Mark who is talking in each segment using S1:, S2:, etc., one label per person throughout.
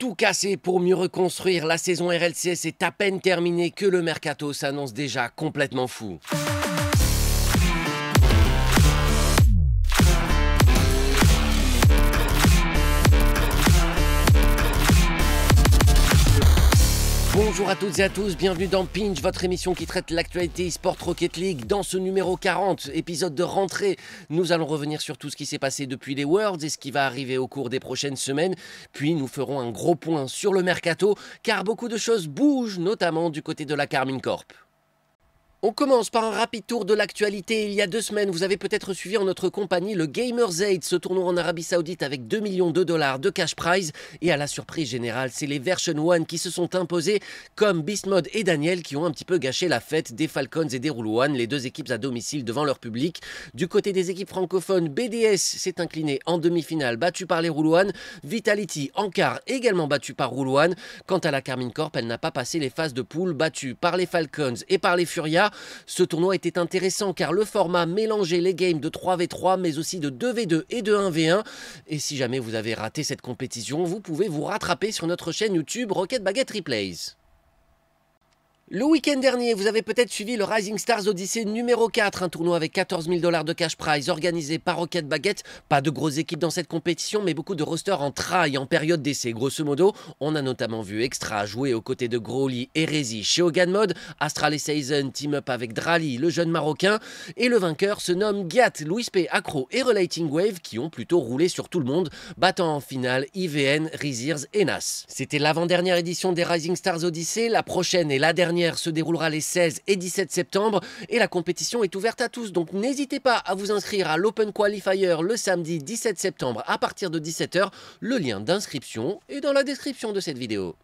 S1: tout cassé pour mieux reconstruire. La saison RLCS est à peine terminée que le mercato s'annonce déjà complètement fou. Bonjour à toutes et à tous, bienvenue dans Pinch, votre émission qui traite l'actualité e-sport Rocket League. Dans ce numéro 40, épisode de rentrée, nous allons revenir sur tout ce qui s'est passé depuis les Worlds et ce qui va arriver au cours des prochaines semaines. Puis nous ferons un gros point sur le mercato, car beaucoup de choses bougent, notamment du côté de la Carmine Corp. On commence par un rapide tour de l'actualité. Il y a deux semaines, vous avez peut-être suivi en notre compagnie le Gamers Aid, ce tournoi en Arabie Saoudite avec 2 millions de dollars de cash prize. Et à la surprise générale, c'est les Version One qui se sont imposés comme Beast et Daniel qui ont un petit peu gâché la fête des Falcons et des Roulouanes, les deux équipes à domicile devant leur public. Du côté des équipes francophones, BDS s'est incliné en demi-finale, battu par les Roulouanes. Vitality en quart, également battu par Roulouane. Quant à la Carmine Corp, elle n'a pas passé les phases de poule, battue par les Falcons et par les Furia ce tournoi était intéressant car le format mélangeait les games de 3v3 mais aussi de 2v2 et de 1v1. Et si jamais vous avez raté cette compétition, vous pouvez vous rattraper sur notre chaîne YouTube Rocket Baguette Replays. Le week-end dernier, vous avez peut-être suivi le Rising Stars Odyssey numéro 4, un tournoi avec 14 000 dollars de cash prize organisé par Rocket Baguette. Pas de grosses équipes dans cette compétition, mais beaucoup de rosters en trail en période d'essai. Grosso modo, on a notamment vu Extra jouer aux côtés de Growly, Hérésie, chez Hogan Mode, Astral et Season team up avec Drali, le jeune marocain, et le vainqueur se nomme Giat, Louis P, Acro et Relating Wave qui ont plutôt roulé sur tout le monde, battant en finale IVN, Rizirs et Nas. C'était l'avant-dernière édition des Rising Stars Odyssey, la prochaine et la dernière se déroulera les 16 et 17 septembre et la compétition est ouverte à tous. Donc n'hésitez pas à vous inscrire à l'Open Qualifier le samedi 17 septembre à partir de 17h. Le lien d'inscription est dans la description de cette vidéo.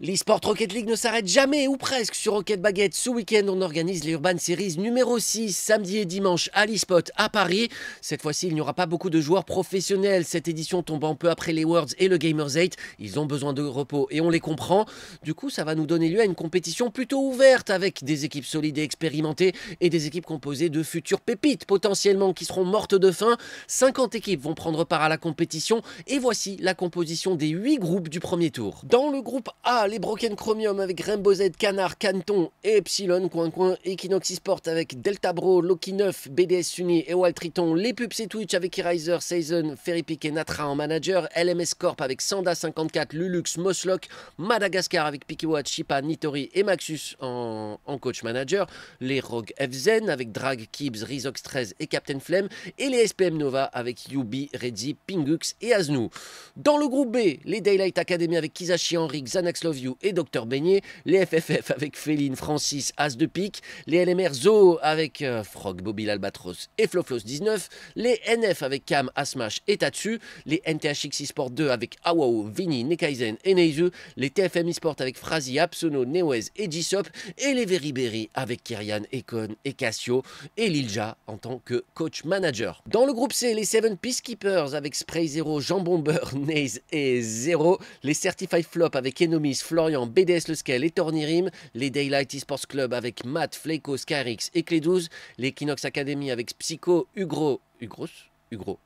S1: L'e-sport Rocket League ne s'arrête jamais ou presque sur Rocket Baguette. Ce week-end, on organise les Urban Series numéro 6, samedi et dimanche à l'e-spot à Paris. Cette fois-ci, il n'y aura pas beaucoup de joueurs professionnels. Cette édition tombe un peu après les Worlds et le Gamers 8. Ils ont besoin de repos et on les comprend. Du coup, ça va nous donner lieu à une compétition plutôt ouverte avec des équipes solides et expérimentées et des équipes composées de futures pépites potentiellement qui seront mortes de faim. 50 équipes vont prendre part à la compétition et voici la composition des 8 groupes du premier tour. Dans le groupe A, les Broken Chromium avec Rainbow Z, Canard, Canton, Epsilon, Coin Coin, Equinox Sport avec Delta Bro, Loki 9, BDS Uni et Walt Triton, les pubs et Twitch avec E-Riser Season, Ferry Pick et Natra en manager, LMS Corp avec Sanda54, Lulux, Moslock, Madagascar avec Pikiwa, Chipa, Nitori et Maxus en, coach manager, les Rogue FZen avec Drag, Kibbs, Rizox 13 et Captain Flem et les SPM Nova avec Yubi, Redzi, Pingux et Aznou Dans le groupe B, les Daylight Academy avec Kizashi Henrik, Xanax et Docteur Beignet, les FFF avec Féline, Francis, As de Pique, les LMR Zoo avec euh, Frog, Bobby l'Albatros et Floflos 19, les NF avec Cam, Asmash et Tatsu, les NTHX eSport 2 avec Awao, Vini, Nekaizen et Neizu, les TFM eSport avec Frazi, Absono, Neoez et Jisop, et les Veriberi avec Kyrian, Econ et Cassio, et Lilja en tant que coach manager. Dans le groupe C, les 7 Peacekeepers avec Spray Zero, Jean Bomber, Naze et Zero, les Certified Flop avec Enomis, Florian, BDS Le Scale et Tornirim, les Daylight Esports Club avec Matt, Fleco, Skyrix et Clé 12, Kinox Academy avec Psycho, Ugro, Ugros, Ugro,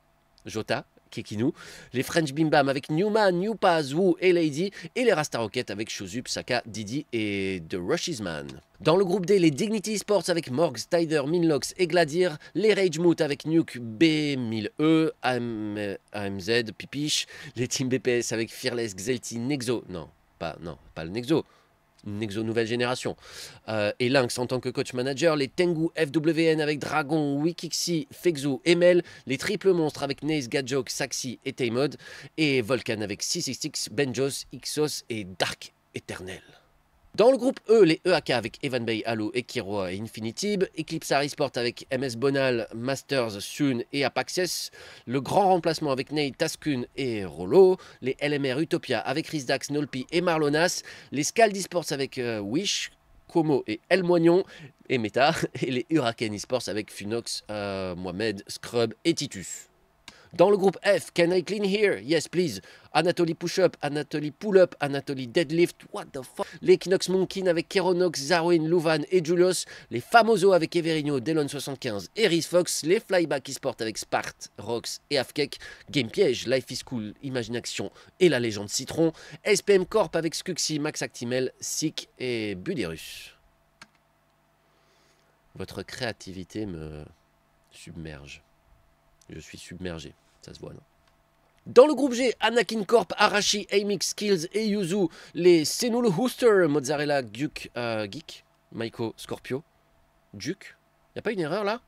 S1: Jota, Kekinou, les French Bimbam avec Newman, Newpaz, Wu et Lady, et les Rasta Rocket avec Shuzup Saka, Didi et The Man. Dans le groupe D, les Dignity Sports avec Morgs, Tider, Minlox et Gladir, les Rage Moot avec Nuke, B1000E, AMZ, Pipiche, les Team BPS avec Fearless, Xelty, Nexo, non, non, pas le Nexo, Nexo nouvelle génération. Euh, et Lynx en tant que coach manager, les Tengu FWN avec Dragon, Wikixi, Fexu, Emel, les triple monstres avec Naze, Gadjok, Saxi et Taimod, et Volcan avec 666, Benjos, Ixos et Dark Eternel. Dans le groupe E, les EAK avec Evan Bay, Halo, Ekiroa et Infinitib, Eclipse Esports avec MS Bonal, Masters, Sun et Apaxes, le Grand Remplacement avec Ney, Taskun et Rollo, les LMR Utopia avec Rizdax, Nolpi et Marlonas, les Scald Esports avec euh, Wish, Como et El Moignon, et Meta, et les Hurricane Esports avec Funox, euh, Mohamed, Scrub et Titus. Dans le groupe F, Can I Clean Here Yes, please. Anatoly Push-Up, Anatoly Pull-Up, Anatoly Deadlift, what the fuck Les Knox Monkin avec Keronox, Zarwin, Louvan et Julius, les famosos avec Everino, Delon75 et Fox, les Flyback qui avec Spart, Rox et Afkek, Game Piège, Life is Cool, Imagine Action et la légende Citron, SPM Corp avec Skuxi, Max Actimel, Sick et Budirus. Votre créativité me submerge. Je suis submergé, ça se voit, non dans le groupe G, Anakin Corp, Arashi, Amix, Skills et Yuzu, les Senul Hooster, Mozzarella, Duke, euh, Geek, Maiko, Scorpio, Duke. Y a pas une erreur là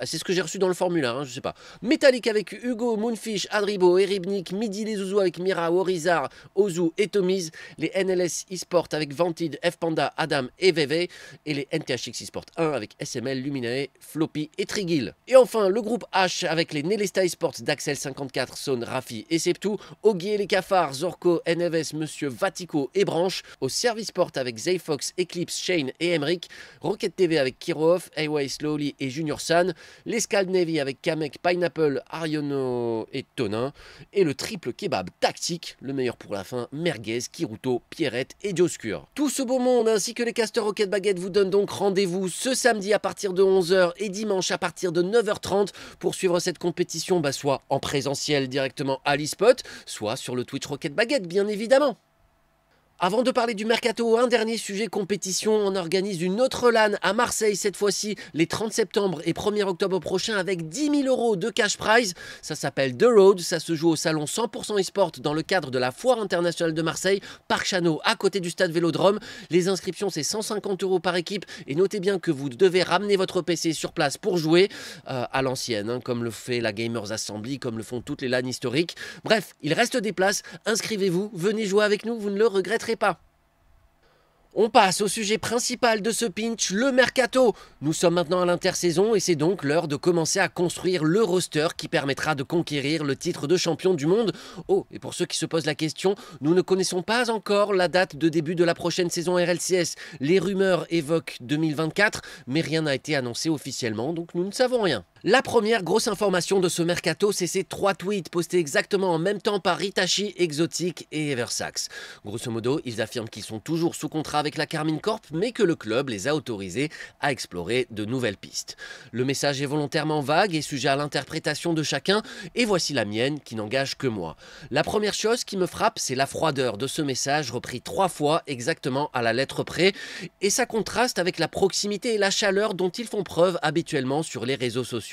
S1: ah, c'est ce que j'ai reçu dans le formulaire, je hein, je sais pas. Metallic avec Hugo, Moonfish, Adribo, Eribnik, Midi les Zouzous avec Mira, Orizar, Ozu et Tomiz. Les NLS Esports avec Vantid, F-Panda, Adam et VV. Et les NTHX Esports 1 avec SML, Luminae, Floppy et Trigil. Et enfin, le groupe H avec les Nelesta eSports d'Axel 54, Saune, Rafi et Septu. Ogier les Cafards, zorco NFS, Monsieur Vatico et Branche. Au Service Sport avec Zayfox, Eclipse, Shane et Emric. Rocket TV avec Kirov, AY Slowly et Junior San les Navy avec Kamek, Pineapple, Ariono et Tonin, et le triple kebab tactique, le meilleur pour la fin, merguez, Kiruto, Pierrette et Dioscure. Tout ce beau monde ainsi que les casters Rocket Baguette vous donnent donc rendez-vous ce samedi à partir de 11h et dimanche à partir de 9h30 pour suivre cette compétition, bah, soit en présentiel directement à l'eSpot, soit sur le Twitch Rocket Baguette bien évidemment. Avant de parler du mercato, un dernier sujet compétition. On organise une autre LAN à Marseille cette fois-ci, les 30 septembre et 1er octobre prochain avec 10 000 euros de cash prize. Ça s'appelle The Road. Ça se joue au salon 100% eSport dans le cadre de la Foire internationale de Marseille, Parc Chano, à côté du stade Vélodrome. Les inscriptions, c'est 150 euros par équipe. Et notez bien que vous devez ramener votre PC sur place pour jouer euh, à l'ancienne, hein, comme le fait la Gamers Assembly, comme le font toutes les LAN historiques. Bref, il reste des places. Inscrivez-vous, venez jouer avec nous, vous ne le regretterez pas. On passe au sujet principal de ce pinch, le mercato. Nous sommes maintenant à l'intersaison et c'est donc l'heure de commencer à construire le roster qui permettra de conquérir le titre de champion du monde. Oh, et pour ceux qui se posent la question, nous ne connaissons pas encore la date de début de la prochaine saison RLCS. Les rumeurs évoquent 2024, mais rien n'a été annoncé officiellement, donc nous ne savons rien. La première grosse information de ce mercato, c'est ces trois tweets postés exactement en même temps par Itachi, Exotic et Eversax. Grosso modo, ils affirment qu'ils sont toujours sous contrat avec la Carmine Corp, mais que le club les a autorisés à explorer de nouvelles pistes. Le message est volontairement vague et sujet à l'interprétation de chacun, et voici la mienne qui n'engage que moi. La première chose qui me frappe, c'est la froideur de ce message repris trois fois exactement à la lettre près, et ça contraste avec la proximité et la chaleur dont ils font preuve habituellement sur les réseaux sociaux.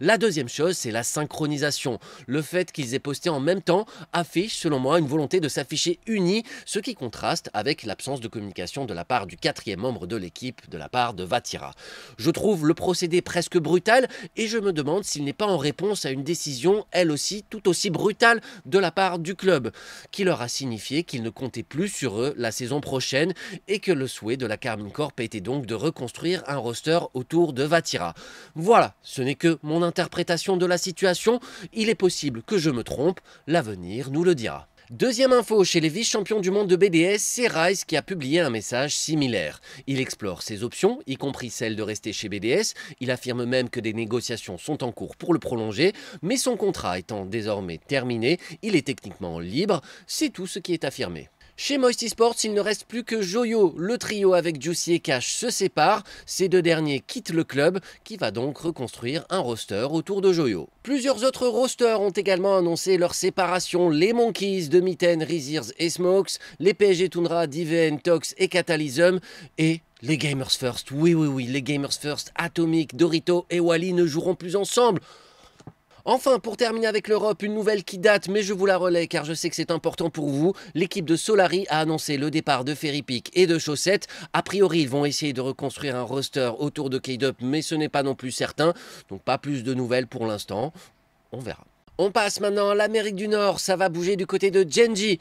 S1: La deuxième chose, c'est la synchronisation. Le fait qu'ils aient posté en même temps affiche, selon moi, une volonté de s'afficher unis, ce qui contraste avec l'absence de communication de la part du quatrième membre de l'équipe, de la part de Vatira. Je trouve le procédé presque brutal et je me demande s'il n'est pas en réponse à une décision, elle aussi, tout aussi brutale de la part du club, qui leur a signifié qu'ils ne comptaient plus sur eux la saison prochaine et que le souhait de la Carmine Corp était donc de reconstruire un roster autour de Vatira. Voilà, ce n'est que mon interprétation de la situation, il est possible que je me trompe, l'avenir nous le dira. Deuxième info, chez les vice-champions du monde de BDS, c'est Rice qui a publié un message similaire. Il explore ses options, y compris celle de rester chez BDS. Il affirme même que des négociations sont en cours pour le prolonger, mais son contrat étant désormais terminé, il est techniquement libre. C'est tout ce qui est affirmé. Chez Moisty Sports, il ne reste plus que Joyo. Le trio avec Juicy et Cash se sépare. Ces deux derniers quittent le club qui va donc reconstruire un roster autour de Joyo. Plusieurs autres rosters ont également annoncé leur séparation. Les Monkeys de Mitten, Rezirs et Smokes, les PSG Tundra d'IVN, Tox et catalysum et les Gamers First. Oui, oui, oui, les Gamers First, Atomic, Dorito et Wally ne joueront plus ensemble. Enfin, pour terminer avec l'Europe, une nouvelle qui date, mais je vous la relais car je sais que c'est important pour vous. L'équipe de Solari a annoncé le départ de Ferry Pic et de Chaussette. A priori, ils vont essayer de reconstruire un roster autour de k mais ce n'est pas non plus certain. Donc pas plus de nouvelles pour l'instant. On verra. On passe maintenant à l'Amérique du Nord, ça va bouger du côté de Genji.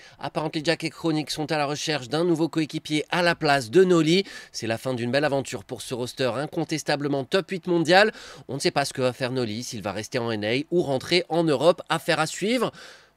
S1: les Jack et Chronic sont à la recherche d'un nouveau coéquipier à la place de Noli. C'est la fin d'une belle aventure pour ce roster incontestablement top 8 mondial. On ne sait pas ce que va faire Noli, s'il va rester en NA ou rentrer en Europe. Affaire à suivre.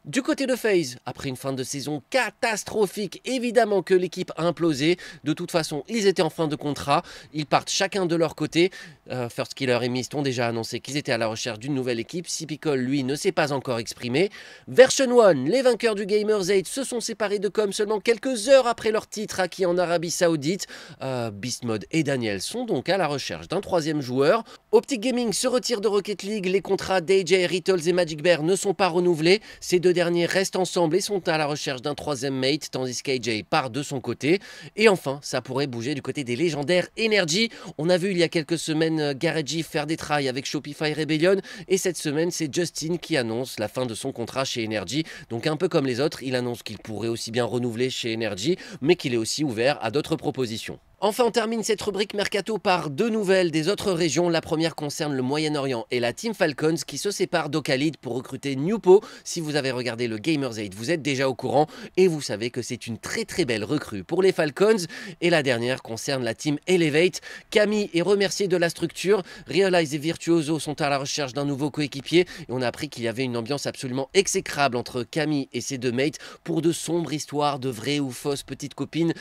S1: Du côté de FaZe, après une fin de saison catastrophique, évidemment que l'équipe a implosé. De toute façon, ils étaient en fin de contrat. Ils partent chacun de leur côté. Euh, First Killer et Mist ont déjà annoncé qu'ils étaient à la recherche d'une nouvelle équipe. Sipicol, lui, ne s'est pas encore exprimé. Version 1, les vainqueurs du Gamers 8 se sont séparés de Com seulement quelques heures après leur titre acquis en Arabie Saoudite. Euh, Mode et Daniel sont donc à la recherche d'un troisième joueur. Optic Gaming se retire de Rocket League. Les contrats d'AJ, Rittles et Magic Bear ne sont pas renouvelés. Ces deux derniers restent ensemble et sont à la recherche d'un troisième mate, tandis qu'AJ part de son côté. Et enfin, ça pourrait bouger du côté des légendaires Energy. On a vu il y a quelques semaines euh, Gareggi faire des trails avec Shopify Rebellion, et cette semaine, c'est Justin qui annonce la fin de son contrat chez Energy. Donc un peu comme les autres, il annonce qu'il pourrait aussi bien renouveler chez Energy, mais qu'il est aussi ouvert à d'autres propositions. Enfin, on termine cette rubrique mercato par deux nouvelles des autres régions. La première concerne le Moyen-Orient et la Team Falcons qui se sépare d'Ocalid pour recruter Newpo. Si vous avez regardé le Gamers 8, vous êtes déjà au courant et vous savez que c'est une très très belle recrue pour les Falcons. Et la dernière concerne la Team Elevate. Camille est remerciée de la structure. Realize et Virtuoso sont à la recherche d'un nouveau coéquipier et on a appris qu'il y avait une ambiance absolument exécrable entre Camille et ses deux mates pour de sombres histoires de vraies ou fausses petites copines.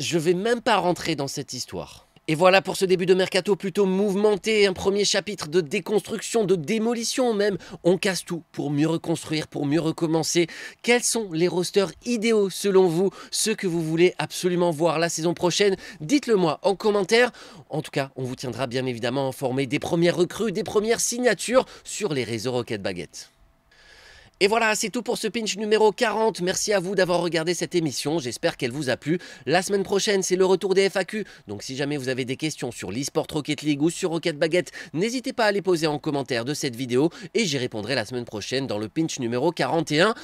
S1: Je vais même pas rentrer dans cette histoire. Et voilà pour ce début de mercato plutôt mouvementé, un premier chapitre de déconstruction, de démolition même. On casse tout pour mieux reconstruire, pour mieux recommencer. Quels sont les rosters idéaux selon vous, ceux que vous voulez absolument voir la saison prochaine Dites-le moi en commentaire. En tout cas, on vous tiendra bien évidemment informé des premières recrues, des premières signatures sur les réseaux Rocket Baguette. Et voilà, c'est tout pour ce pinch numéro 40. Merci à vous d'avoir regardé cette émission. J'espère qu'elle vous a plu. La semaine prochaine, c'est le retour des FAQ. Donc si jamais vous avez des questions sur l'eSport Rocket League ou sur Rocket Baguette, n'hésitez pas à les poser en commentaire de cette vidéo et j'y répondrai la semaine prochaine dans le pinch numéro 41.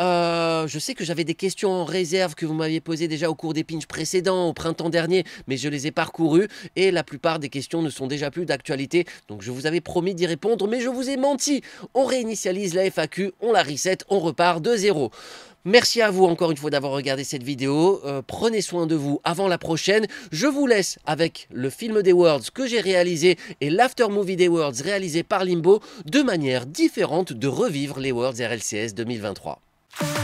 S1: Euh, je sais que j'avais des questions en réserve que vous m'aviez posées déjà au cours des pinches précédents, au printemps dernier, mais je les ai parcourues et la plupart des questions ne sont déjà plus d'actualité. Donc je vous avais promis d'y répondre, mais je vous ai menti. On réinitialise la FAQ, on la reset, on repart de zéro. Merci à vous encore une fois d'avoir regardé cette vidéo. Euh, prenez soin de vous avant la prochaine. Je vous laisse avec le film des Worlds que j'ai réalisé et l'after movie des Worlds réalisé par Limbo de manière différente de revivre les Worlds RLCS 2023. Thank you.